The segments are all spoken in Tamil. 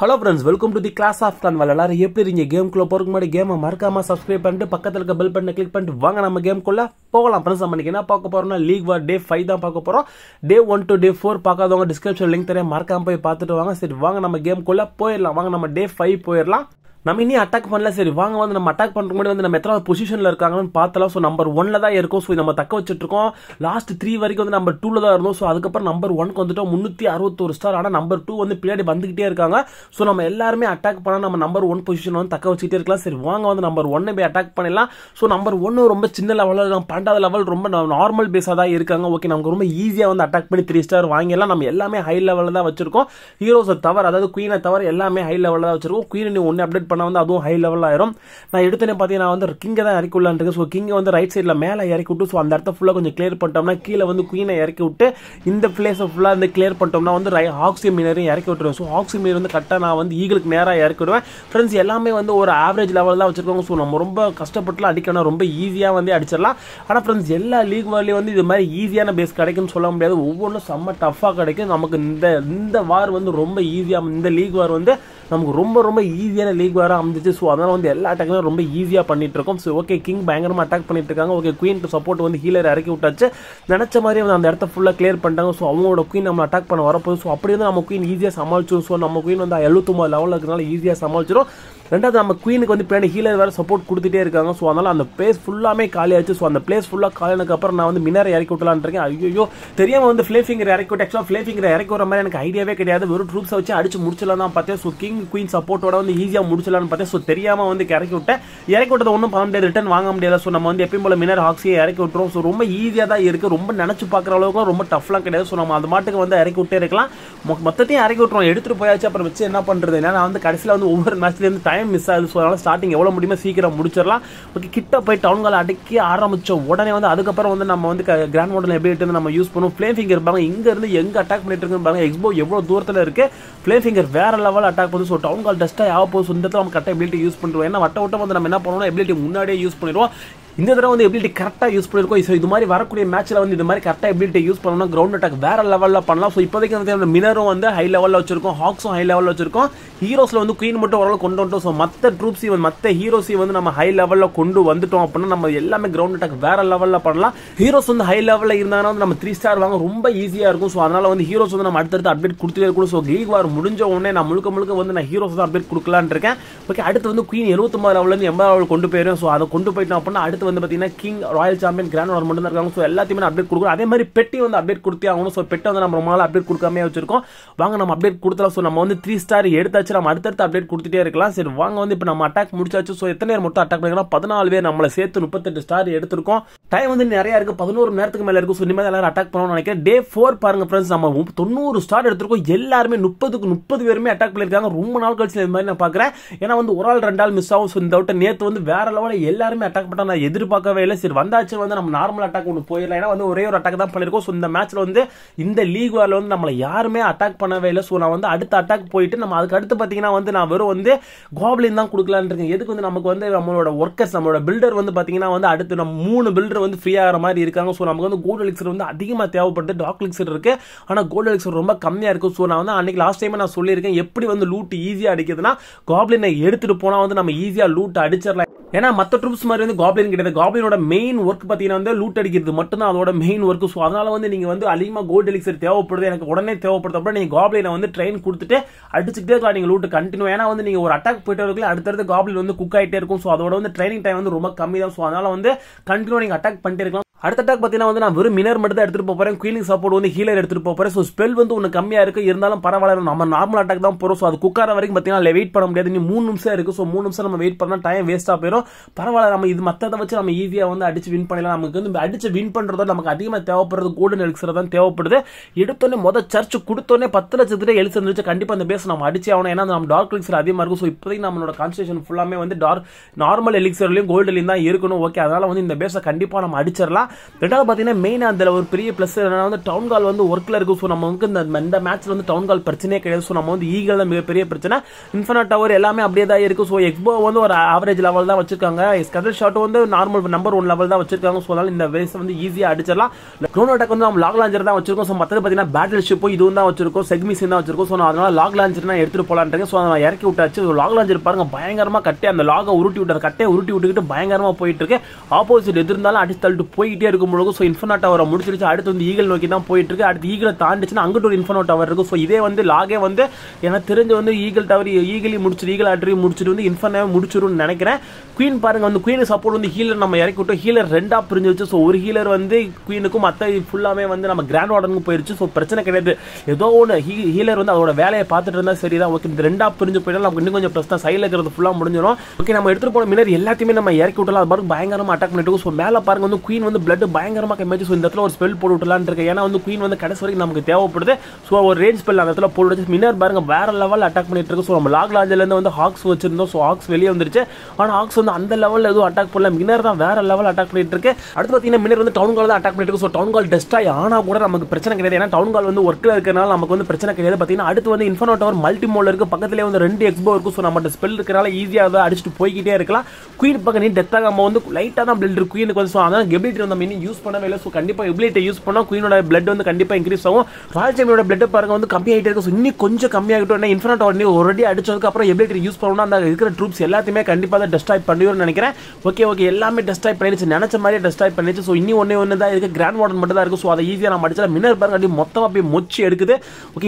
hello friends welcome to the class of கன்வால் எல்லாரும் எப்படி இருக்கீங்க கேம்குள்ளே போகிறதுக்கு முன்னாடி கேமை மறக்காம சப்ஸ்கிரைப் பண்ணிட்டு பக்கத்தில் இருக்க பெல் பண்ண கிளிக் பண்ணிட்டு வாங்க நம்ம கேம்குள்ளே போகலாம் ஃப்ரெண்ட்ஸ் நம்ம என்ன பார்க்க போகிறோம்னா லீக் வார் டே ஃபைவ் தான் பார்க்க போகிறோம் day one to day four பார்க்காதவங்க டிஸ்கிரிப்ஷன் லிங்க் தரேன் மறக்காம போய் பார்த்துட்டு வாங்க சரி வாங்க நம்ம கேம்குள்ளே போயிடலாம் வாங்க நம்ம டே ஃபைவ் போயிடலாம் நம்ம இன்னும் அட்டாக் பண்ணல சரி வாங்க வந்து நம்ம அட்டாக் பண்ணுற முன்னாடி வந்து நம்ம எத்தனை பொசிஷன்ல இருக்காங்கன்னு பார்த்தலாம் ஸோ நம்பர் ஒன்ல தான் இருக்கும் ஸோ நம்ம தக்க வச்சுட்டு இருக்கோம் லாஸ்ட் த்ரீ வரைக்கும் வந்து நம்பர் டூவில் தான் இருந்தோம் ஸோ அதுக்கப்புறம் நம்பர் ஒனுக்கு வந்துட்டோம் முந்நூற்றி அறுபத்தோரு ஸ்டார் ஆனால் நம்பர் டூ வந்து பின்னாடி வந்துக்கிட்டே இருக்காங்க ஸோ நம்ம எல்லாருமே அட்டாக் பண்ணால் நம்ம நம்பர் ஒன் பொசிஷன் வந்து தக்க வச்சுக்கிட்டே இருக்கலாம் சரி வாங்க வந்து நம்பர் ஒன்னை போய் அட்டாக் பண்ணிடலாம் ஸோ நம்பர் ஒன்று ரொம்ப சின்ன லெவலில் நம்ம பன்னெண்டாவது லெவல் ரொம்ப நார்மல் பேஸாக தான் இருக்காங்க ஓகே நமக்கு ரொம்ப ஈஸியாக வந்து அட்டாக் பண்ணி த்ரீ ஸ்டார் வாங்கிடலாம் நம்ம எல்லாமே ஹை லெவலில் தான் வச்சிருக்கோம் ஹீரோஸை தவிர அதாவது குயினை தவிர எல்லாமே ஹை லெவலில் தான் வச்சிருக்கோம் நீ ஒன்று அப்டேட் பண்ணால் வந்து அதுவும் ஹை லெவலில் ஆயிரும் நான் எடுத்தனே பார்த்தீங்கன்னா வந்து கிங்கை தான் இறக்கி விடலான்ட்டு ஸோ கிங்கை வந்து ரைட் சைடில் மேலே இறக்கி விட்டு ஸோ அந்த இடத்த ஃபுல்லாக கொஞ்சம் கிளியர் பண்ணிட்டோம்னா கீழே வந்து குயினை இறக்கி விட்டு இந்த பிளேஸை ஃபுல்லாக வந்து கிளியர் பண்ணிட்டோம்னா வந்து ரை ஆக்சி மீனரையும் இறக்கி விட்டுருவேன் ஸோ ஆக்சி மீனர் வந்து கரெக்டாக நான் வந்து ஈகளுக்கு நேராக இறக்கிடுவேன் ஃப்ரெண்ட்ஸ் எல்லாமே வந்து ஒரு ஆவரேஜ் லெவலில் தான் வச்சுருக்கோங்க ஸோ நம்ம ரொம்ப கஷ்டப்பட்டுலாம் அடிக்கணும் ரொம்ப ஈஸியாக வந்து அடிச்சிடலாம் ஆனால் ஃப்ரெண்ட்ஸ் எல்லா லீக் வரலையும் வந்து இது மாதிரி ஈஸியான பேஸ் கிடைக்கும்னு சொல்ல முடியாது ஒவ்வொன்றும் செம்ம டஃப்பாக கிடைக்கும் நமக்கு இந்த இந்த வார் வந்து ரொம்ப ஈஸியாக இந்த லீக் வார் வந்து நமக்கு ரொம்ப ரொம்ப ஈஸியான லீக் வேறு அமைஞ்சிச்சு ஸோ அதனால் வந்து எல்லா அட்டாக்குமே ரொம்ப ஈஸியாக பண்ணிட்டு இருக்கோம் ஸோ ஓகே கிங் பயங்கரமாக அட்டாக் பண்ணிட்டு இருக்காங்க ஓகே குயின் சப்போர்ட் வந்து ஹீலர் இறக்கி விட்டாச்சு நினச்ச மாதிரி வந்து அந்த இடத்த ஃபுல்லாக கிளியர் பண்ணிட்டாங்க ஸோ அவங்களோட குயின் நம்ம அட்டாக் பண்ண வரப்போது ஸோ அப்படி வந்து நம்ம குயின் ஈஸியாக சமாளிச்சிடும் ஸோ நம்ம குயின் வந்து எழுபத்தொம்பது லெவலில் இருக்கிறனால ஈஸியாக சமாளிச்சிடும் ரெண்டாவது நம்ம குயினுக்கு வந்து பேண்ட் ஹீலர் வேறு சப்போர்ட் கொடுத்துட்டே இருக்காங்க ஸோ அதனால் அந்த பிளேஸ் ஃபுல்லாமே காலியாச்சு ஸோ அந்த பிளேஸ் ஃபுல்லாக அப்புறம் நான் வந்து மினரை இறக்கி விட்டலான் இருக்கேன் ஐயோ தெரியாமல் வந்து ஃப்ளே ஃபிங்கர் இறக்கி விட்டு ஆக்சுவலாக ஃப்ளே ஃபிங்கர் இறக்கி வர மாதிரி எனக்கு ஐடியாவே கிடையாது வெறும் ட்ரூப்ஸை வச்சு அடிச்சு முடிச்சலாம் தான் பார்த்தேன் ஸோ கிங் குயின் சப்போர்ட்டோட வந்து ஈஸியாக முடிச்சலாம்னு பார்த்தேன் ஸோ தெரியாமல் வந்து இறக்கி விட்டேன் இறக்கி விட்டதை ஒன்றும் பண்ண முடியாது ரிட்டன் வாங்க முடியாது ஸோ நம்ம வந்து எப்பயும் போல மினர் ஹாக்ஸியை இறக்கி விட்டுரும் ஸோ ரொம்ப ஈஸியாக தான் இருக்குது ரொம்ப நினச்சி பார்க்குற அளவுக்கு ரொம்ப டஃப்லாம் கிடையாது ஸோ நம்ம அந்த மாட்டுக்கு வந்து இறக்கி விட்டே இருக்கலாம் மொத்தத்தையும் இறக்கி விட்டுரும் எடுத்துகிட்டு போயாச்சு அப்புறம் வச்சு என்ன பண்ணுறது ஏன்னா நான் வந்து கடைசியில் வந்து ஒவ்வொரு மேட்ச்லேருந்து டைம் மிஸ் ஆகுது ஸோ அதனால் ஸ்டார்டிங் எவ்வளோ முடியுமோ சீக்கிரம் முடிச்சிடலாம் ஓகே கிட்ட போய் டவுன் கால் அடக்கி ஆரம்பித்த உடனே வந்து அதுக்கப்புறம் வந்து நம்ம வந்து கிராண்ட் மாடல் எப்படி எடுத்து நம்ம யூஸ் பண்ணுவோம் ஃப்ளே ஃபிங்கர் பாருங்க இங்கேருந்து எங்கே அட்டாக் பண்ணிட்டு இருக்குன்னு பாருங்க எக்ஸ்போ எவ்வளோ தூரத்தில் இருக்குது ஃப்ளே ஃபிங்கர் வேறு லெவல் அட்டாக் பண்ணுது ஸோ டவுன் கால் டஸ்ட்டாக ஆக போகுது சொந்தத்தில் நம்ம கரெக்டாக எபிலிட்டி யூஸ் பண்ணுவோம் ஏன்னா வட்ட வட்டம் வந்து நம்ம என்ன பண்ணுவோம்னா எபிலிட்டி முன்னாடியே யூஸ் பண்ணிடுவோம் இந்த தடவை வந்து எபிலிட்டி கரெக்டாக யூஸ் பண்ணியிருக்கோம் ஸோ இது மாதிரி வரக்கூடிய மேட்ச்சில் வந்து இது மாதிரி கரெக்டாக எபிலிட்டி யூஸ் பண்ணணும் கிரவுண்ட் அட்டாக் வேறு லெவலில் பண்ணலாம் ஸோ இப்போதைக்கு வந்து மினரும் வந்து ஹை லெவலில் வச்சிருக்கோம் ஹாக்ஸும் ஹை லெவலில் வச்சிருக்கோம் ஹீரோஸில் வந்து குயின் மட்டும் ஓரளவு கொண்டு வந்துட்டோம் ஸோ மற்ற ட்ரூப்ஸையும் வந்து மற்ற ஹீரோஸையும் வந்து நம்ம ஹை லெவலில் கொண்டு வந்துட்டோம் அப்படின்னா நம்ம எல்லாமே கிரவுண்ட் அட்டாக் வேறு லெவலில் பண்ணலாம் ஹீரோஸ் வந்து ஹை லெவலில் இருந்தாங்கன்னா வந்து நம்ம த்ரீ ஸ்டார் வாங்க ரொம்ப ஈஸியாக இருக்கும் ஸோ அதனால் வந்து ஹீரோஸ் வந்து நம்ம அடுத்தடுத்து அப்டேட் கொடுத்துட்டே இருக்கணும் ஸோ லீக் வார் முடிஞ்ச உடனே நான் முழுக்க முழுக்க வந்து நான் ஹீரோஸ் தான் அப்டேட் கொடுக்கலான் இருக்கேன் ஓகே அடுத்து வந்து குயின் எழுபத்தொம்பது லெவலில் இருந்து எண்பது லெவல் கொண்டு போயிடும் ஸோ அதை கொண்டு போயிட்டோம் அப்படின்னா அடுத்து வந்து பார்த்தீங்கன்னா king royal champion grand one மட்டும் தான் இருக்காங்க ஸோ எல்லாத்தையுமே அப்டேட் கொடுக்கணும் அதே மாதிரி பெட்டி வந்து அப்டேட் கொடுத்தே ஆகணும் ஸோ பெட்டை வந்து நம்ம ரொம்ப நாள் அப்டேட் கொடுக்காம வச்சிருக்கோம் வாங்க நம்ம அப்டேட் கொடுத்தலாம் ஸோ நம்ம வந்து த்ரீ ஸ்டார் எடுத்தாச்சு நம்ம அடுத்தடுத்து அப்டேட் கொடுத்துட்டே இருக்கலாம் சரி வாங்க வந்து இப்போ நம்ம அட்டாக் முடிச்சாச்சு ஸோ எத்தனை நேரம் மட்டும் அட்டாக் பண்ணிக்கலாம் பதினாலு பேர் நம்மளை சேர்த்து முப்பத்தெட்டு ஸ்டார் எடுத்திருக்கோம் டைம் வந்து நிறையா இருக்கு பதினோரு நேரத்துக்கு மேலே இருக்கும் ஸோ இனிமேல் எல்லாரும் அட்டாக் பண்ணணும்னு நினைக்கிறேன் டே ஃபோர் பாருங்க ஃப்ரெண்ட்ஸ் நம்ம தொண்ணூறு ஸ்டார் எடுத்திருக்கோம் எல்லாருமே முப்பதுக்கு முப்பது பேருமே அட்டாக் பண்ணியிருக்காங்க ரொம்ப நாள் கழிச்சு இந்த மாதிரி நான் பார்க்குறேன் ஏன்னா வந்து ஒரு ஆள் ரெண்டு ஆள் மிஸ் ஆகும் ஸோ இந்த விட்ட நேற்று வந்து வேற லெவலில் எல்லாருமே அட்டாக் பண்ணா நான் எதிர்பார்க்கவே இல்லை சரி வந்தாச்சு வந்து நம்ம நார்மல் அட்டாக் ஒன்று போயிடலாம் ஏன்னா வந்து ஒரே ஒரு அட்டாக் தான் பண்ணியிருக்கோம் ஸோ இந்த மேட்ச்சில் வந்து இந்த லீக் வாரில் வந்து நம்மளை யாருமே அட்டாக் பண்ணவே இல்லை ஸோ நான் வந்து அடுத்த அட்டாக் போயிட்டு நம்ம அதுக்கு அடுத்து பார்த்தீங்கன்னா வந்து நான் வெறும் வந்து கோப்ளின் தான் கொடுக்கலான் இருக்கேன் எதுக்கு வந்து நமக்கு வந்து நம்மளோட ஒர்க்கர்ஸ் நம்மளோட பில்டர் வந்து பார்த்தீங்கன்னா வந்து அடுத்து நம்ம மூணு பில்டர் வந்து ஃப்ரீ ஆகிற மாதிரி இருக்காங்க ஸோ நமக்கு வந்து கோல்டு எலிக்சர் வந்து அதிகமாக தேவைப்படுது டாக் எலிக்சர் இருக்குது ஆனால் கோல்டு எலிக்சர் ரொம்ப கம்மியாக இருக்கும் ஸோ நான் வந்து அன்றைக்கி லாஸ்ட் டைம் நான் சொல்லியிருக்கேன் எப்படி வந்து லூட் ஈஸியாக அடிக்கிறதுனா காப்ளினை எடுத்துகிட்டு போனால் வந்து நம்ம ஈஸியாக லூட் அடிச்சிடலாம் ஏன்னா மற்ற ட்ரூப்ஸ் மாதிரி வந்து காப்ளின் கிடையாது காப்ளினோட மெயின் ஒர்க் பார்த்தீங்கன்னா வந்து லூட் அடிக்கிறது மட்டும்தான் அதோட மெயின் ஒர்க் ஸோ அதனால வந்து நீங்கள் வந்து அதிகமாக கோல்டு எலிக்சர் தேவைப்படுது எனக்கு உடனே தேவைப்படுது அப்புறம் நீங்கள் காப்ளினை வந்து ட்ரெயின் கொடுத்துட்டு அடிச்சுக்கிட்டே இருக்கலாம் நீங்கள் லூட் கண்டினியூ ஏன்னா வந்து நீங்கள் ஒரு அட்டாக் போயிட்டு வரக்குள்ள அடுத்தடுத்து காப்ளின் வந்து குக் ஆகிட்டே இருக்கும் ஸோ அதோட வந்து ட்ரைனிங் டைம் வந்து ரொம்ப கம்மி தான் ஸோ அதனால வந்து கண்டினியூ நீங்கள் அட்டாக் பண்ணிட்டு இருக்கலாம் அடுத்த அட்டாக் பார்த்தீங்கன்னா வந்து நான் வெறும் மினர் மட்டும் தான் எடுத்துகிட்டு போகிறேன் குயிலிங் சப்போர்ட் வந்து ஹீலர் எடுத்துகிட்டு போகிறேன் ஸோ ஸ்பெல் வந்து ஒன்று கம்மியாக இருக்குது இருந்தாலும் பரவாயில்ல நம்ம நார்மல் அட்டாக் தான் போகிறோம் ஸோ அது குக்கார வரைக்கும் பார்த்தீங்கன்னா வெயிட் பண்ண முடியாது இன்னும் மூணு நிமிஷம் இருக்குது ஸோ மூணு நிமிஷம் நம்ம வெயிட் பண்ணால் டைம் வேஸ்ட்டாக போயிடும் பரவாயில்ல நம்ம இது மற்றதை வச்சு நம்ம ஈஸியாக வந்து அடிச்சு வின் பண்ணிடலாம் நமக்கு வந்து அடிச்சு வின் பண்ணுறதோ நமக்கு அதிகமாக தேவைப்படுறது கோல்டன் எலிக்ஸர் தான் தேவைப்படுது எடுத்தோடனே மொதல் சர்ச் கொடுத்தோடனே பத்து லட்சத்துலேயே எலிக்ஸ் இருந்துச்சு கண்டிப்பாக அந்த பேஸ் நம்ம அடிச்சு ஆகணும் ஏன்னா நம்ம டார்க் எலிக்ஸர் அதிகமாக இருக்கும் ஸோ இப்போதைக்கு நம்மளோட கான்ஸ்டேஷன் ஃபுல்லாமே வந்து டார்க் நார்மல் எலிக்சர்லையும் கோல்டுலையும் தான் இருக்கணும் ஓகே அதனால் வந்து இந்த பேஸை கண்டிப்பாக நம்ம அடிச்சிடலாம் ரெண்டாவது பார்த்தீங்கன்னா மெயினாக அதில் ஒரு பெரிய ப்ளஸ் என்னன்னா வந்து டவுன் கால் வந்து ஒர்க்கில் இருக்கும் ஸோ நம்ம வந்து இந்த இந்த மேட்ச்சில் வந்து டவுன் கால் பிரச்சனையே கிடையாது ஸோ நம்ம வந்து ஈகல் தான் மிகப்பெரிய பிரச்சனை இன்ஃபனா டவர் எல்லாமே அப்படியே தான் இருக்கும் ஸோ எக்ஸ்போ வந்து ஒரு ஆவரேஜ் லெவல் தான் வச்சிருக்காங்க ஸ்கதர் ஷாட் வந்து நார்மல் நம்பர் ஒன் லெவல் தான் வச்சிருக்காங்க ஸோ அதனால் இந்த வேஸ் வந்து ஈஸியாக அடிச்சிடலாம் க்ரோன் அட்டாக் வந்து நம்ம லாக் லாஞ்சர் தான் வச்சிருக்கோம் ஸோ மற்றது பார்த்தீங்கன்னா பேட்டில் ஷிப்பும் இதுவும் தான் வச்சிருக்கோம் செக்மிஸும் தான் வச்சிருக்கோம் ஸோ அதனால் லாக் லாஞ்சர் நான் எடுத்துட்டு போலான்றேன் ஸோ அதை இறக்கி விட்டாச்சு லாக் லாஞ்சர் பாருங்க பயங்கரமாக கட்டே அந்த லாகை உருட்டி விட்டு அந்த கட்டையை உருட்டி விட்டுக்கிட்டு பயங்கரமாக போயிட்டு இருக்கு ஆப்போசிட் எதிர்ந்தாலும் அடிச்சு தள்ளிட்டு போயிட்டு போயிட்டே இருக்கும் பொழுது ஸோ இன்ஃபர்னா டவரை முடிச்சிருச்சு அடுத்து வந்து ஈகிள் நோக்கி தான் போயிட்டு இருக்கு அடுத்து ஈகிளை தாண்டிச்சுன்னா அங்கிட்டு ஒரு டவர் இருக்கும் ஸோ இதே வந்து லாகே வந்து எனக்கு தெரிஞ்சு வந்து ஈகிள் டவர் ஈகிளி முடிச்சிட்டு ஈகிள் ஆட்ரி முடிச்சுட்டு வந்து இன்ஃபர்னாவே முடிச்சிடும்னு நினைக்கிறேன் குயின் பாருங்க வந்து குவீன் சப்போர்ட் வந்து ஹீலர் நம்ம இறக்கி விட்டோம் ஹீலர் ரெண்டாக பிரிஞ்சிருச்சு ஸோ ஒரு ஹீலர் வந்து குயினுக்கும் மற்ற ஃபுல்லாமே வந்து நம்ம கிராண்ட் ஆர்டனுக்கும் போயிருச்சு ஸோ பிரச்சனை கிடையாது ஏதோ ஒன்று ஹீலர் வந்து அதோட வேலையை பார்த்துட்டு இருந்தால் சரி தான் ஓகே இந்த ரெண்டாக பிரிஞ்சு போயிட்டால் நமக்கு இன்னும் கொஞ்சம் பிரச்சனை தான் சைடில் இருக்கிறது ஃபுல்லாக முடிஞ்சிடும் ஓகே நம்ம எடுத்துகிட்டு போன மினர் எல்லாத்தையுமே நம்ம இறக்கி விட்டாலும் அது பாருங்க பயங்கரமாக அட்டாக் பண்ணிட்டு ஸோ மேலே பாருங்க வந்து குயின் வந்து பிளட் பயங்கரமாக கம்மியாச்சு ஸோ இந்த இடத்துல ஒரு ஸ்பெல் போட்டு விடலான் இருக்கு ஏன்னா வந்து குயின் வந்து கடைசி வரைக்கும் நமக்கு தேவைப்படுது ஸோ ஒரு ரேஞ்ச் ஸ்பெல் அந்த இடத்துல போட்டு வச்சு மின்னர் பாருங்க வேற லெவல் அட்டாக் பண்ணிட்டு இருக்கு ஸோ நம்ம லாக் லாஞ்சிலேருந்து வந்து ஹாக்ஸ் வச்சிருந்தோம் ஸோ ஹாக்ஸ் வெளியே வந்துருச்சு ஆனால் ஹாக்ஸ் வந்து அந்த லெவலில் எதுவும் அட்டாக் பண்ணல மின்னர் தான் வேற லெவல் அட்டாக் பண்ணிட்டு இருக்கு அடுத்து பார்த்தீங்கன்னா மின்னர் வந்து டவுன் கால் தான் அட்டாக் பண்ணிட்டு இருக்கு ஸோ டவுன் கால் டெஸ்டாய் ஆனால் கூட நமக்கு பிரச்சனை கிடையாது ஏன்னா டவுன் கால் வந்து ஒர்க்கில் இருக்கிறனால நமக்கு வந்து பிரச்சனை கிடையாது பார்த்தீங்கன்னா அடுத்து வந்து இன்ஃபர்னோ டவர் மல்டி மோல் இருக்கு பக்கத்துலேயே வந்து ரெண்டு எக்ஸ்போ இருக்கும் ஸோ நம்ம ஸ்பெல் இருக்கிறனால ஈஸியாக அடிச்சுட்டு போய்கிட்டே இருக்கலாம் குயின் பக்கம் நீ டெத் ஆகாம வந்து லைட்டாக தான் பில்ட் குயினுக்கு வந்து ஸோ அதான் கெபிலிட்டி வந்து நம்ம இன்னும் யூஸ் பண்ணவே இல்லை ஸோ கண்டிப்பாக எபிலிட்டை யூஸ் பண்ணால் குயினோட பிளட் வந்து கண்டிப்பாக இன்க்ரீஸ் ஆகும் ராயல் சாம்பியோட பிளட் பாருங்க வந்து கம்மியாகிட்டே இருக்கும் ஸோ இன்னும் கொஞ்சம் கம்மியாகிட்டோம் ஏன்னா இன்ஃபினிட் ஆர்டர் ஒரடி அடிச்சதுக்கு அப்புறம் எபிலிட்டி யூஸ் பண்ணணும் அந்த இருக்கிற ட்ரூப்ஸ் எல்லாத்தையுமே கண்டிப்பாக அதை டெஸ்டாய் பண்ணிடும்னு நினைக்கிறேன் ஓகே ஓகே எல்லாமே டெஸ்டாய் பண்ணிடுச்சு நினச்ச மாதிரி டெஸ்டாய் பண்ணிடுச்சு ஸோ இன்னும் ஒன்றே ஒன்று தான் இருக்குது கிராண்ட் வார்டன் மட்டும் தான் இருக்குது ஸோ அதை ஈஸியாக நான் அடிச்சால் மினர் பாருங்க அப்படி மொத்தமாக அப்படியே மொச்சு எடுக்குது ஓகே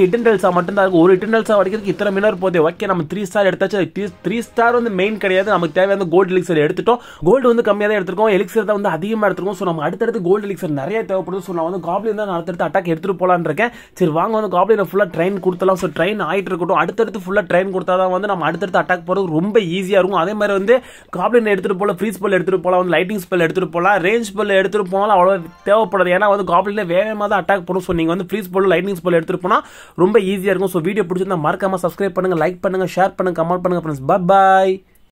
மட்டும் தான் இருக்கும் ஒரு இட்டர்னல்ஸாக அடிக்கிறதுக்கு இத்தனை மினர் போதே ஓகே நம்ம த்ரீ ஸ்டார் எடுத்தாச்சு த்ரீ ஸ்டார் வந்து மெயின் கிடையாது நமக்கு தேவையான கோல்டு எலிக்சர் எடுத்துட்டோம் கோல்டு வந்து கம்மியாக தான் எடுத்துருக்கோம் எலிக்ஸர் தான் வந்து அதிகமாக எடுத்துருக்கோம் ஸோ நம்ம நம்ம அடுத்தடுத்து கோல்டு எலிக்சர் நிறைய தேவைப்படுது ஸோ நான் வந்து காப்ளின் தான் அடுத்தடுத்து அட்டாக் எடுத்துகிட்டு போகலான்னு இருக்கேன் சரி வாங்க வந்து காப்ளின் ஃபுல்லாக ட்ரெயின் கொடுத்தலாம் ஸோ ட்ரெயின் ஆகிட்டு இருக்கட்டும் அடுத்தடுத்து ஃபுல்லாக ட்ரெயின் கொடுத்தா தான் வந்து நம்ம அடுத்தடுத்து அட்டாக் போகிறது ரொம்ப ஈஸியாக இருக்கும் அதே மாதிரி வந்து காப்ளின் எடுத்துகிட்டு போகலாம் ஃப்ரீஸ் பல் எடுத்துகிட்டு போகலாம் வந்து லைட்டிங் ஸ்பெல் எடுத்துகிட்டு போகலாம் ரேஞ்ச் பல் எடுத்துகிட்டு போனாலும் அவ்வளோ தேவைப்படாது ஏன்னா வந்து காப்ளின் வேகமாக தான் அட்டாக் பண்ணும் ஸோ நீங்கள் வந்து ஃப்ரீஸ் பல் லைட்டிங் ஸ்பெல் எடுத்துகிட்டு போனால் ரொம்ப ஈஸியாக இருக்கும் ஸோ வீடியோ பிடிச்சிருந்தா மறக்காமல் சப்ஸ்கிரைப் பண்ணுங்கள் லைக் பண்ணுங்கள் ஷேர் பண்ணுங்கள் கமெண்ட் பண்ணுங்கள் ஃப்ரெண்ட்ஸ் பாய்